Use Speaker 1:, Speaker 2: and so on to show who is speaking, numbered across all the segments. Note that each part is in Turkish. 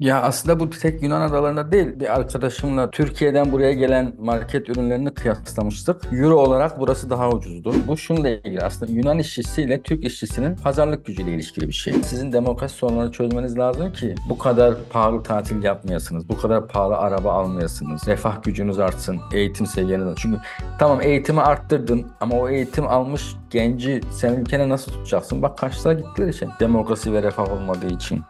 Speaker 1: Ya aslında bu tek Yunan adalarında değil. Bir arkadaşımla Türkiye'den buraya gelen market ürünlerini kıyaslamıştık. Euro olarak burası daha ucuzdu. Bu şununla ilgili aslında Yunan işçisiyle Türk işçisinin pazarlık gücüyle ilişkili bir şey. Sizin demokrasi sorunları çözmeniz lazım ki bu kadar pahalı tatil yapmayasınız. Bu kadar pahalı araba almayasınız. Refah gücünüz artsın. Eğitim seviyeniz Çünkü tamam eğitimi arttırdın ama o eğitim almış genci sen ülkene nasıl tutacaksın? Bak kaçlar gittiler için. Demokrasi ve refah olmadığı için.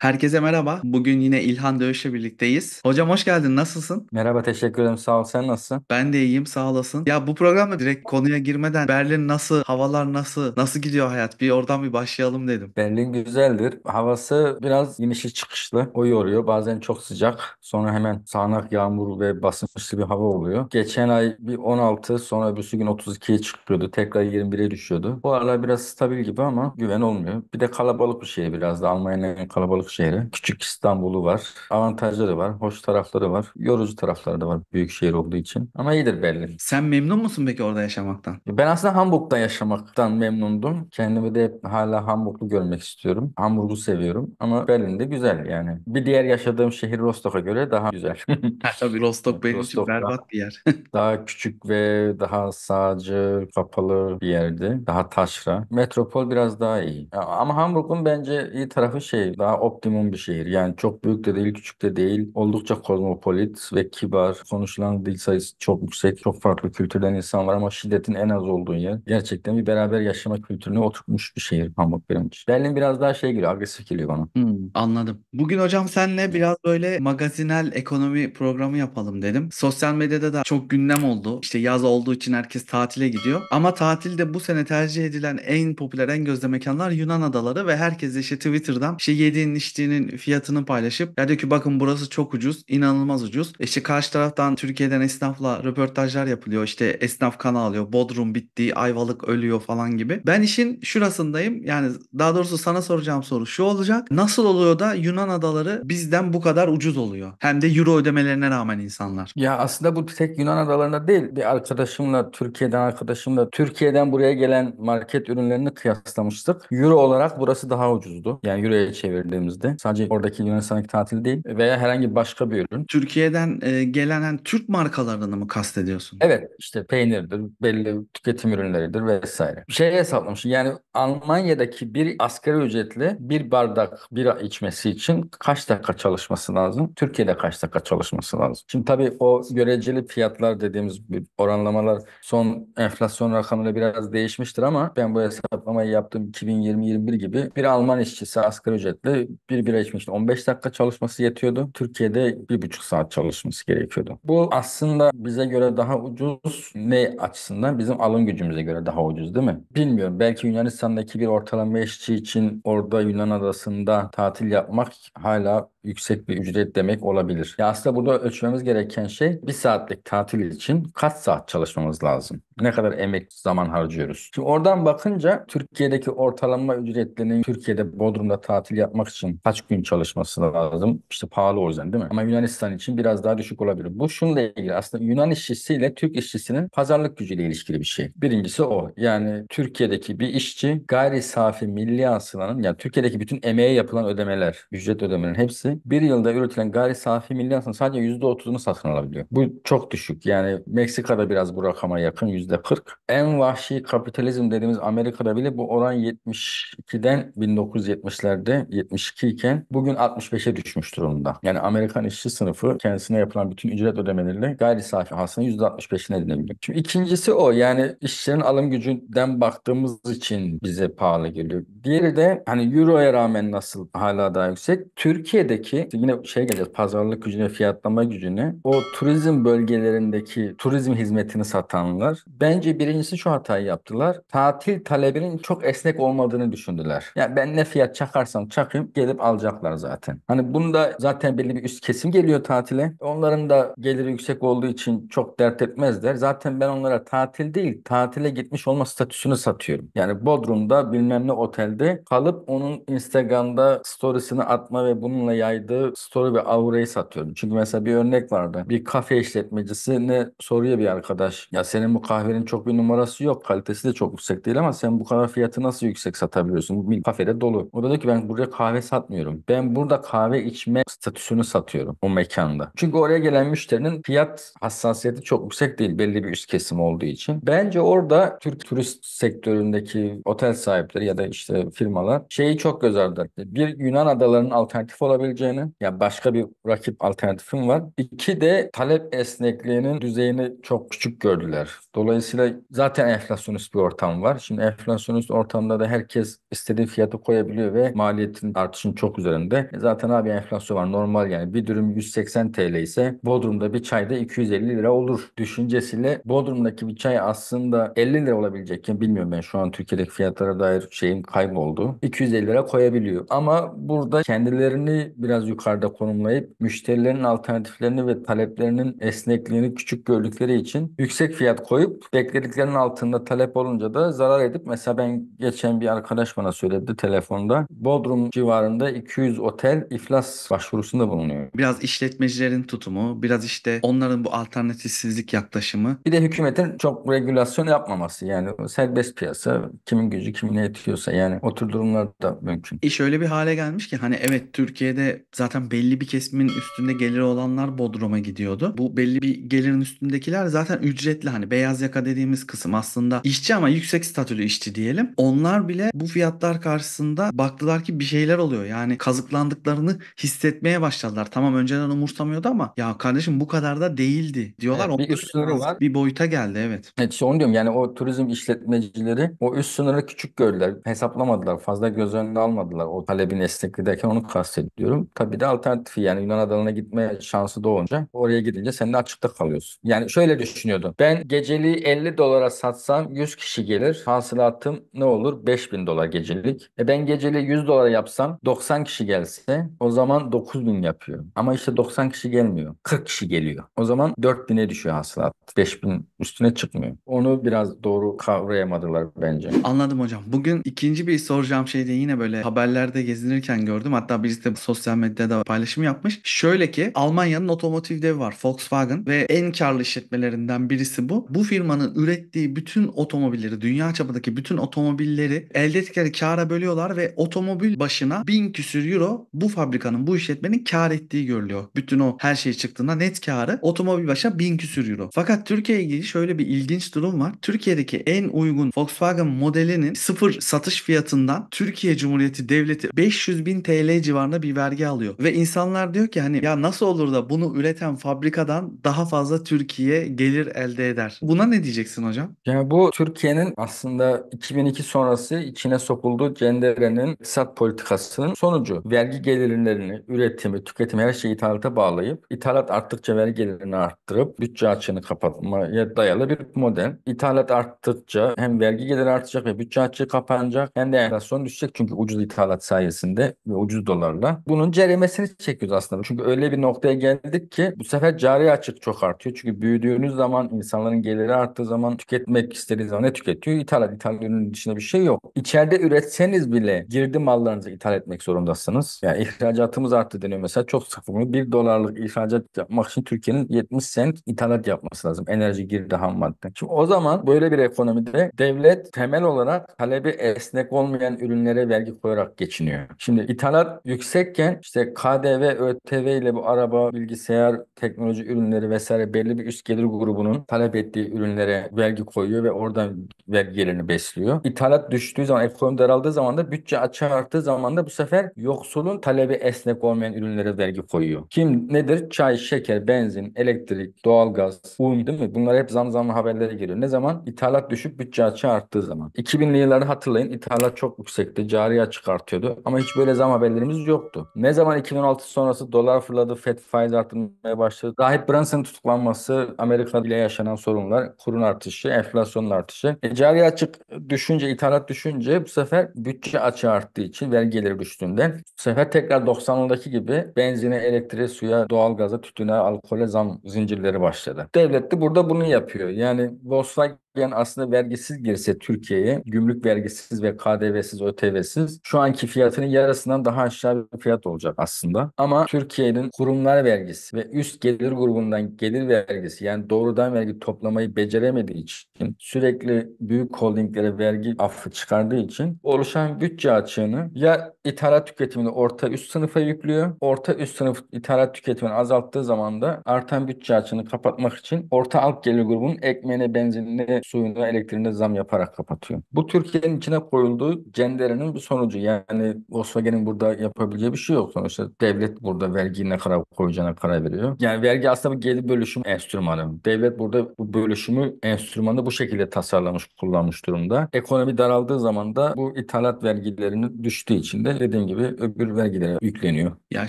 Speaker 2: Herkese merhaba. Bugün yine İlhan Dövüş'le birlikteyiz. Hocam hoş geldin. Nasılsın? Merhaba teşekkür ederim. Sağ ol. Sen nasılsın? Ben de iyiyim. Sağ olasın. Ya bu programda direkt konuya girmeden Berlin nasıl, havalar nasıl, nasıl gidiyor hayat? Bir oradan bir başlayalım dedim. Berlin güzeldir. Havası
Speaker 1: biraz inişi çıkışlı. O yoruyor. Bazen çok sıcak. Sonra hemen sağanak yağmur ve basınçlı bir hava oluyor. Geçen ay bir 16 sonra öbürsü gün 32'ye çıkıyordu. Tekrar 21'e düşüyordu. Bu aralar biraz stabil gibi ama güven olmuyor. Bir de kalabalık bir şey biraz da. Almanya'nın kalabalık şehri. Küçük İstanbul'u var. Avantajları var, hoş tarafları var. Yorucu tarafları da var büyük şehir olduğu için.
Speaker 2: Ama iyidir belli. Sen memnun musun peki orada yaşamaktan?
Speaker 1: Ben aslında Hamburg'da yaşamaktan memnundum. Kendimi de hala Hamburglu görmek istiyorum. Hamburg'u seviyorum ama Berlin de güzel yani. Bir diğer yaşadığım şehir Rostok'a göre daha güzel. Tabii Rostok benim Rostok için berbat bir yer. daha küçük ve daha sağcı, kapalı bir yerdi. Daha taşra. Metropol biraz daha iyi. Ama Hamburg'un bence iyi tarafı şey daha op optimum bir şehir. Yani çok büyük de değil, küçük de değil. Oldukça kozmopolit ve kibar. Konuşulan dil sayısı çok yüksek. Çok farklı kültürden insan var ama şiddetin en az olduğu yer. Gerçekten bir beraber yaşama kültürüne oturmuş bir şehir Hamburg benim Berlin biraz daha şey geliyor, agresif geliyor bana.
Speaker 2: Hmm, anladım. Bugün hocam senle biraz böyle magazinel ekonomi programı yapalım dedim. Sosyal medyada da çok gündem oldu. İşte yaz olduğu için herkes tatile gidiyor. Ama tatilde bu sene tercih edilen en popüler, en gözde mekanlar Yunan adaları ve herkes işte Twitter'dan işte yediğin işte içtiğinin fiyatını paylaşıp ya diyor ki bakın burası çok ucuz, inanılmaz ucuz. E işte karşı taraftan Türkiye'den esnafla röportajlar yapılıyor. işte esnaf kan alıyor. Bodrum bitti, Ayvalık ölüyor falan gibi. Ben işin şurasındayım. Yani daha doğrusu sana soracağım soru şu olacak. Nasıl oluyor da Yunan adaları bizden bu kadar ucuz oluyor? Hem de euro ödemelerine rağmen insanlar.
Speaker 1: Ya aslında bu tek Yunan adalarında değil. Bir arkadaşımla, Türkiye'den arkadaşımla Türkiye'den buraya gelen market ürünlerini kıyaslamıştık. Euro olarak burası daha ucuzdu. Yani euroya çevirdiğimiz gittiğimizde sadece oradaki Yunanistan'daki tatil değil veya herhangi başka bir ürün. Türkiye'den e, gelen yani Türk markalarını mı kastediyorsun? Evet işte peynirdir, belli tüketim ürünleridir vesaire. şey hesaplamış yani Almanya'daki bir asgari ücretli bir bardak bira içmesi için kaç dakika çalışması lazım? Türkiye'de kaç dakika çalışması lazım? Şimdi tabii o göreceli fiyatlar dediğimiz bir oranlamalar son enflasyon rakamıyla biraz değişmiştir ama ben bu hesaplamayı yaptım 2020-21 gibi bir Alman işçisi asgari ücretli bir birbirine işte 15 dakika çalışması yetiyordu. Türkiye'de bir buçuk saat çalışması gerekiyordu. Bu aslında bize göre daha ucuz ne açısından? Bizim alım gücümüze göre daha ucuz değil mi? Bilmiyorum. Belki Yunanistan'daki bir ortalama işçi için orada Yunan adasında tatil yapmak hala yüksek bir ücret demek olabilir. Ya aslında burada ölçmemiz gereken şey bir saatlik tatil için kaç saat çalışmamız lazım? ne kadar emek zaman harcıyoruz. Şimdi oradan bakınca Türkiye'deki ortalama ücretlinin Türkiye'de Bodrum'da tatil yapmak için kaç gün çalışması lazım? İşte pahalı o yüzden değil mi? Ama Yunanistan için biraz daha düşük olabilir. Bu şununla ilgili aslında Yunan işçisiyle Türk işçisinin pazarlık gücüyle ilişkili bir şey. Birincisi o. Yani Türkiye'deki bir işçi gayri safi milli hasılanın yani Türkiye'deki bütün emeğe yapılan ödemeler, ücret ödemelerin hepsi bir yılda üretilen gayri safi milli hasılanın sadece %30'unu satın alabiliyor. Bu çok düşük. Yani Meksika'da biraz bu rakama yakın yüzde 40. En vahşi kapitalizm dediğimiz Amerika'da bile bu oran 72'den 1970'lerde 72 iken bugün 65'e düşmüş durumda. Yani Amerikan işçi sınıfı kendisine yapılan bütün ücret ödemeleriyle gayri safi hasının yüzde 65'ine edinebiliyor. Şimdi ikincisi o yani işçilerin alım gücünden baktığımız için bize pahalı geliyor. Diğeri de hani euroya rağmen nasıl hala daha yüksek. Türkiye'deki yine şey geleceğiz pazarlık gücüne fiyatlama gücüne o turizm bölgelerindeki turizm hizmetini satanlar Bence birincisi şu hatayı yaptılar. Tatil talebinin çok esnek olmadığını düşündüler. Ya yani ben ne fiyat çakarsam çakayım gelip alacaklar zaten. Hani bunda zaten belli bir üst kesim geliyor tatile. Onların da geliri yüksek olduğu için çok dert etmezler. Zaten ben onlara tatil değil tatile gitmiş olma statüsünü satıyorum. Yani Bodrum'da bilmem ne otelde kalıp onun Instagram'da storiesini atma ve bununla yaydığı story ve aurayı satıyorum. Çünkü mesela bir örnek vardı. Bir kafe işletmecisi ne soruyor bir arkadaş. Ya senin bu kahve kahvenin çok bir numarası yok. Kalitesi de çok yüksek değil ama sen bu kadar fiyatı nasıl yüksek satabiliyorsun? Bir kafede dolu. O da diyor ki ben buraya kahve satmıyorum. Ben burada kahve içme statüsünü satıyorum o mekanda. Çünkü oraya gelen müşterinin fiyat hassasiyeti çok yüksek değil belli bir üst kesim olduğu için. Bence orada Türk turist sektöründeki otel sahipleri ya da işte firmalar şeyi çok göz ardı. etti Bir Yunan adalarının alternatif olabileceğini, ya yani başka bir rakip alternatifim var. İki de talep esnekliğinin düzeyini çok küçük gördüler. Dolayısıyla Dolayısıyla zaten enflasyonist bir ortam var. Şimdi enflasyonist ortamda da herkes istediği fiyatı koyabiliyor ve maliyetin artışın çok üzerinde. E, zaten abi enflasyon var normal yani bir dürüm 180 TL ise Bodrum'da bir çayda 250 lira olur düşüncesiyle Bodrum'daki bir çay aslında 50 lira olabilecekken bilmiyorum ben şu an Türkiye'deki fiyatlara dair şeyim kayboldu. 250 lira koyabiliyor. Ama burada kendilerini biraz yukarıda konumlayıp müşterilerin alternatiflerini ve taleplerinin esnekliğini küçük gördükleri için yüksek fiyat koyup Beklediklerinin altında talep olunca da zarar edip mesela ben geçen bir arkadaş bana söyledi telefonda. Bodrum civarında 200 otel iflas başvurusunda bulunuyor. Biraz işletmecilerin tutumu, biraz işte onların bu alternatifsizlik yaklaşımı. Bir de hükümetin çok regülasyon yapmaması yani serbest piyasa kimin gücü kimine yetiyorsa yani o tür durumlar da mümkün.
Speaker 2: İş öyle bir hale gelmiş ki hani evet Türkiye'de zaten belli bir kesimin üstünde geliri olanlar Bodrum'a gidiyordu. Bu belli bir gelirin üstündekiler zaten ücretli hani beyaz yakalı SSK dediğimiz kısım aslında işçi ama yüksek statülü işçi diyelim. Onlar bile bu fiyatlar karşısında baktılar ki bir şeyler oluyor. Yani kazıklandıklarını hissetmeye başladılar. Tamam önceden umursamıyordu ama ya kardeşim bu kadar da değildi diyorlar. Evet, bir üst sınırı var. Bir boyuta geldi evet. Evet işte onu diyorum yani o turizm işletmecileri
Speaker 1: o üst sınırı küçük gördüler. Hesaplamadılar. Fazla göz önüne almadılar. O talebin esnekliği onu kastediyorum. tabi de alternatifi yani Yunan adalarına gitme şansı doğunca oraya gidince sen de açıkta kalıyorsun. Yani şöyle düşünüyordum. Ben geceli 50 dolara satsam 100 kişi gelir. Hasılatım ne olur? 5000 dolar gecelik. E ben geceli 100 dolara yapsam 90 kişi gelse o zaman 9000 yapıyor. Ama işte 90 kişi gelmiyor. 40 kişi geliyor. O zaman 4000'e düşüyor hasılat. 5000 üstüne çıkmıyor. Onu biraz doğru kavrayamadılar bence.
Speaker 2: Anladım hocam. Bugün ikinci bir soracağım şey de yine böyle haberlerde gezinirken gördüm. Hatta birisi de sosyal medyada paylaşım yapmış. Şöyle ki Almanya'nın otomotiv devi var Volkswagen ve en karlı işletmelerinden birisi bu. Bu firma firmanın ürettiği bütün otomobilleri, dünya çapındaki bütün otomobilleri elde ettikleri kâra bölüyorlar ve otomobil başına bin küsür euro bu fabrikanın, bu işletmenin kâr ettiği görülüyor. Bütün o her şey çıktığında net kârı otomobil başına bin küsür euro. Fakat Türkiye'ye ilgili şöyle bir ilginç durum var. Türkiye'deki en uygun Volkswagen modelinin sıfır satış fiyatından Türkiye Cumhuriyeti Devleti 500 bin TL civarında bir vergi alıyor. Ve insanlar diyor ki hani ya nasıl olur da bunu üreten fabrikadan daha fazla Türkiye gelir elde eder. Buna ne diyeceksin hocam? Yani bu Türkiye'nin aslında
Speaker 1: 2002 sonrası içine sokulduğu cenderenin iktisat politikasının sonucu. Vergi gelirlerini, üretimi, tüketimi her şeyi ithalata bağlayıp ithalat arttıkça vergi gelirini arttırıp bütçe açığını kapatmaya dayalı bir model. İthalat arttıkça hem vergi geliri artacak ve bütçe açığı kapanacak hem de enflasyon düşecek çünkü ucuz ithalat sayesinde ve ucuz dolarla. Bunun ceremesini çekiyoruz aslında. Çünkü öyle bir noktaya geldik ki bu sefer cari açık çok artıyor. Çünkü büyüdüğünüz zaman insanların geliri artıyor baktığı zaman tüketmek istediği zaman ne tüketiyor? İthalat. İthal ürünün içinde bir şey yok. İçeride üretseniz bile girdi mallarınızı ithal etmek zorundasınız. Yani ihracatımız arttı deniyor mesela. Çok sık bunu 1 dolarlık ihracat yapmak için Türkiye'nin 70 sent ithalat yapması lazım. Enerji girdi ham madde. Şimdi o zaman böyle bir ekonomide devlet temel olarak talebi esnek olmayan ürünlere vergi koyarak geçiniyor. Şimdi ithalat yüksekken işte KDV, ÖTV ile bu araba, bilgisayar, teknoloji ürünleri vesaire belli bir üst gelir grubunun talep ettiği ürünler ürünlere vergi koyuyor ve oradan vergi gelirini besliyor. İthalat düştüğü zaman, ekonomi daraldığı zaman da bütçe açığa arttığı zaman da bu sefer yoksulun talebi esnek olmayan ürünlere vergi koyuyor. Kim nedir? Çay, şeker, benzin, elektrik, doğalgaz, un değil mi? Bunlar hep zam zamlı haberlere geliyor. Ne zaman? İthalat düşüp bütçe açığa arttığı zaman. 2000'li yılları hatırlayın ithalat çok yüksekti. Cari açık artıyordu. Ama hiç böyle zam haberlerimiz yoktu. Ne zaman 2016 sonrası dolar fırladı, FED faiz arttırmaya başladı. Rahip Branson'ın tutuklanması, Amerika ile yaşanan sorunlar, kurun artışı, enflasyonun artışı. E, cari açık düşünce, ithalat düşünce bu sefer bütçe açığı arttığı için vergi geliri düştüğünden bu sefer tekrar 90'lardaki gibi benzine, elektriğe, suya, doğalgaza, tütüne, alkole zam zincirleri başladı. Devlet de burada bunu yapıyor. Yani Volkswagen yani aslında vergisiz girse Türkiye'ye gümrük vergisiz ve KDV'siz ÖTV'siz şu anki fiyatının yarısından daha aşağı bir fiyat olacak aslında. Ama Türkiye'nin kurumlar vergisi ve üst gelir grubundan gelir vergisi yani doğrudan vergi toplamayı beceremediği için sürekli büyük holdinglere vergi affı çıkardığı için oluşan bütçe açığını ya ithalat tüketimini orta üst sınıfa yüklüyor. Orta üst sınıf ithalat tüketimini azalttığı zaman da artan bütçe açığını kapatmak için orta alt gelir grubunun ekmeğine benzinine suyunu, suyuna, zam yaparak kapatıyor. Bu Türkiye'nin içine koyulduğu cenderenin bir sonucu. Yani Volkswagen'in burada yapabileceği bir şey yok sonuçta. Devlet burada vergiyi ne kadar koyacağına karar veriyor. Yani vergi aslında bir gelir bölüşüm enstrümanı. Devlet burada bu bölüşümü enstrümanı bu şekilde tasarlamış, kullanmış durumda. Ekonomi daraldığı zaman da bu ithalat vergilerini düştüğü için de dediğim gibi öbür vergilere yükleniyor.
Speaker 2: Ya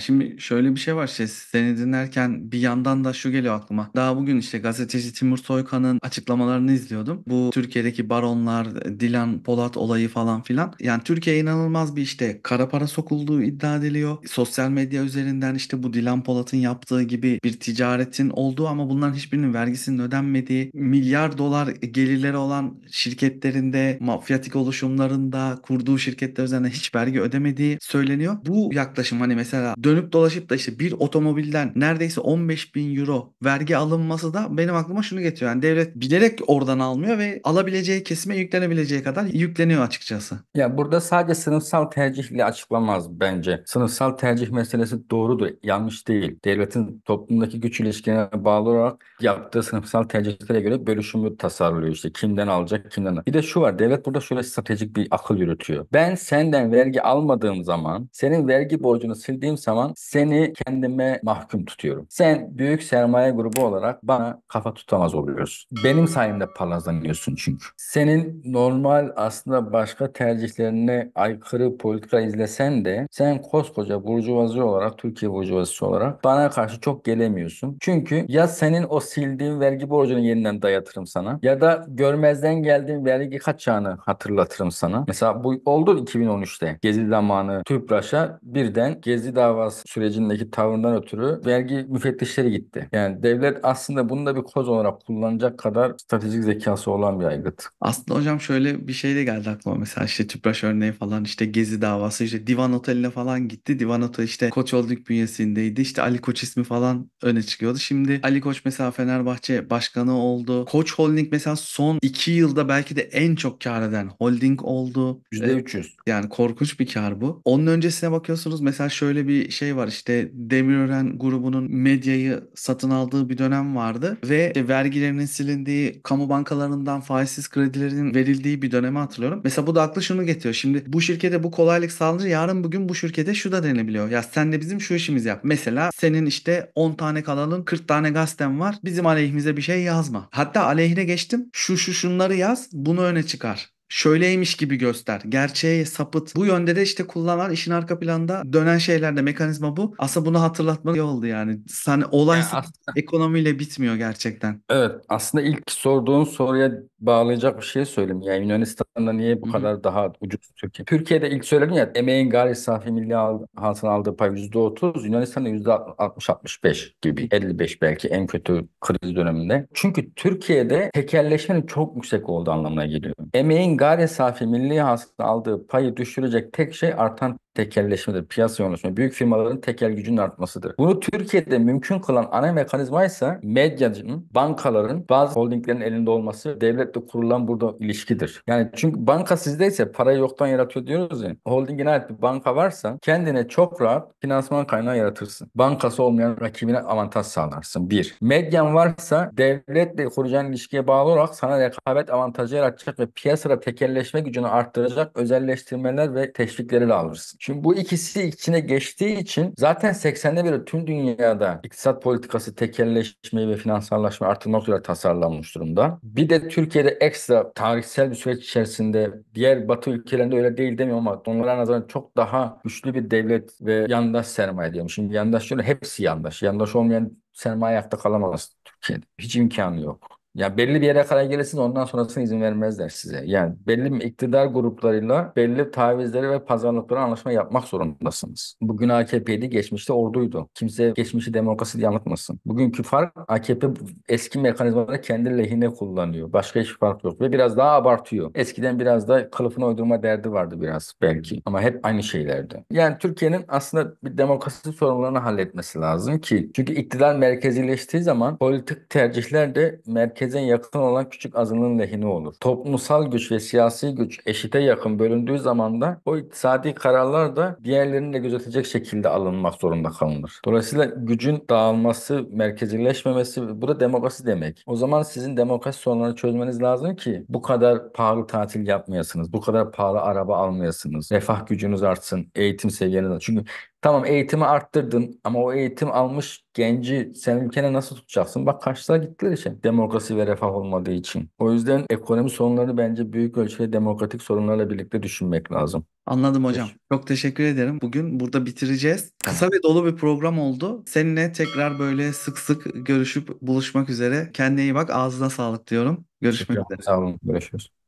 Speaker 2: şimdi şöyle bir şey var şey, seni dinlerken bir yandan da şu geliyor aklıma. Daha bugün işte gazeteci Timur Soykan'ın açıklamalarını izliyor düşünüyordum. Bu Türkiye'deki baronlar, Dilan Polat olayı falan filan. Yani Türkiye inanılmaz bir işte kara para sokulduğu iddia ediliyor. Sosyal medya üzerinden işte bu Dilan Polat'ın yaptığı gibi bir ticaretin olduğu ama bunların hiçbirinin vergisinin ödenmediği, milyar dolar gelirleri olan şirketlerinde, mafyatik oluşumlarında, kurduğu şirketler üzerinden hiç vergi ödemediği söyleniyor. Bu yaklaşım hani mesela dönüp dolaşıp da işte bir otomobilden neredeyse 15 bin euro vergi alınması da benim aklıma şunu getiriyor. Yani devlet bilerek oradan al almıyor ve alabileceği kesime yüklenebileceği kadar yükleniyor açıkçası. Ya burada sadece sınıfsal tercihle açıklamaz bence. Sınıfsal tercih
Speaker 1: meselesi doğrudur, yanlış değil. Devletin toplumdaki güç ilişkilerine bağlı olarak yaptığı sınıfsal tercihlere göre bölüşümü tasarlıyor işte. Kimden alacak, kimden alacak. Bir de şu var, devlet burada şöyle stratejik bir akıl yürütüyor. Ben senden vergi almadığım zaman, senin vergi borcunu sildiğim zaman seni kendime mahkum tutuyorum. Sen büyük sermaye grubu olarak bana kafa tutamaz oluyorsun. Benim sayemde palaz kazanıyorsun çünkü. Senin normal aslında başka tercihlerine aykırı politika izlesen de sen koskoca burjuvazi olarak, Türkiye burjuvazisi olarak bana karşı çok gelemiyorsun. Çünkü ya senin o sildiğin vergi borcunu yeniden dayatırım sana ya da görmezden geldiğin vergi kaçağını hatırlatırım sana. Mesela bu oldu 2013'te. Gezi zamanı TÜPRAŞ'a birden Gezi davası sürecindeki tavrından ötürü vergi müfettişleri gitti. Yani devlet aslında bunu da bir koz olarak kullanacak kadar
Speaker 2: stratejik zeka zekası olan bir aygıt. Aslında hocam şöyle bir şey de geldi aklıma mesela işte Tüpraş örneği falan işte Gezi davası işte Divan Oteli'ne falan gitti. Divan oteli işte Koç olduk bünyesindeydi. İşte Ali Koç ismi falan öne çıkıyordu. Şimdi Ali Koç mesela Fenerbahçe başkanı oldu. Koç Holding mesela son 2 yılda belki de en çok kar eden holding oldu. %300. Ee, yani korkunç bir kar bu. Onun öncesine bakıyorsunuz mesela şöyle bir şey var işte Demirören grubunun medyayı satın aldığı bir dönem vardı ve işte vergilerinin silindiği kamu bankaları harcamalarından faizsiz kredilerin verildiği bir dönemi hatırlıyorum. Mesela bu da aklı şunu getiriyor. Şimdi bu şirkete bu kolaylık sağlanır. Yarın bugün bu şirkete şu da denebiliyor. Ya sen de bizim şu işimiz yap. Mesela senin işte 10 tane kanalın 40 tane gazetem var. Bizim aleyhimize bir şey yazma. Hatta aleyhine geçtim. Şu şu şunları yaz. Bunu öne çıkar şöyleymiş gibi göster. Gerçeğe sapıt. Bu yönde de işte kullanan işin arka planda dönen şeylerde mekanizma bu. Aslında bunu hatırlatma oldu yani. Sen olay yani aslında, ekonomiyle bitmiyor gerçekten.
Speaker 1: Evet aslında ilk sorduğun soruya bağlayacak bir şey söyleyeyim. Yani Yunanistan'da niye bu Hı-hı. kadar daha ucuz Türkiye? Türkiye'de ilk söyledim ya emeğin gayri safi milli hasıl aldığı pay %30, Yunanistan'da %60-65 gibi 55 belki en kötü kriz döneminde. Çünkü Türkiye'de tekelleşmenin çok yüksek olduğu anlamına geliyor. Emeğin gayri safi milli hasıla aldığı payı düşürecek tek şey artan tekelleşmedir, piyasa yoğunlaşma, büyük firmaların tekel gücünün artmasıdır. Bunu Türkiye'de mümkün kılan ana mekanizma ise medyanın, bankaların, bazı holdinglerin elinde olması devletle kurulan burada ilişkidir. Yani çünkü banka sizdeyse parayı yoktan yaratıyor diyoruz ya. Holdingine ait bir banka varsa kendine çok rahat finansman kaynağı yaratırsın. Bankası olmayan rakibine avantaj sağlarsın. Bir. Medyan varsa devletle kuracağın ilişkiye bağlı olarak sana rekabet avantajı yaratacak ve piyasada tekelleşme gücünü arttıracak özelleştirmeler ve teşvikleri de alırsın. Şimdi bu ikisi içine geçtiği için zaten 80'de beri tüm dünyada iktisat politikası tekelleşmeyi ve finansallaşma artırmak üzere tasarlanmış durumda. Bir de Türkiye'de ekstra tarihsel bir süreç içerisinde diğer batı ülkelerinde öyle değil demiyorum ama onlara nazaran çok daha güçlü bir devlet ve yandaş sermaye diyorum. Şimdi yandaş şöyle hepsi yandaş. Yandaş olmayan sermaye ayakta kalamaz Türkiye'de. Hiç imkanı yok. Ya belli bir yere kadar gelirsiniz ondan sonrasına izin vermezler size. Yani belli iktidar gruplarıyla belli tavizleri ve pazarlıkları anlaşma yapmak zorundasınız. Bugün AKP'ydi, geçmişte orduydu. Kimse geçmişi demokrasi diye anlatmasın. Bugünkü fark AKP eski mekanizmaları kendi lehine kullanıyor. Başka hiçbir fark yok ve biraz daha abartıyor. Eskiden biraz da kılıfını uydurma derdi vardı biraz belki ama hep aynı şeylerdi. Yani Türkiye'nin aslında bir demokrasi sorunlarını halletmesi lazım ki çünkü iktidar merkezileştiği zaman politik tercihler de merkez merkeze yakın olan küçük azının lehine olur. Toplumsal güç ve siyasi güç eşite yakın bölündüğü zaman da o iktisadi kararlar da diğerlerini de gözetecek şekilde alınmak zorunda kalınır. Dolayısıyla gücün dağılması, merkezileşmemesi bu da demokrasi demek. O zaman sizin demokrasi sorunlarını çözmeniz lazım ki bu kadar pahalı tatil yapmayasınız, bu kadar pahalı araba almayasınız, refah gücünüz artsın, eğitim seviyeniz artsın. Çünkü Tamam eğitimi arttırdın ama o eğitim almış genci sen ülkene nasıl tutacaksın? Bak Kaş'ta gittiler işte demokrasi ve refah olmadığı için. O yüzden ekonomi sorunları bence büyük ölçüde demokratik sorunlarla
Speaker 2: birlikte düşünmek lazım. Anladım hocam. Çok teşekkür ederim. Bugün burada bitireceğiz. Kısa ve dolu bir program oldu. Seninle tekrar böyle sık sık görüşüp buluşmak üzere. Kendine iyi bak. Ağzına sağlık diyorum. Görüşmek üzere. Sağ olun. Görüşürüz.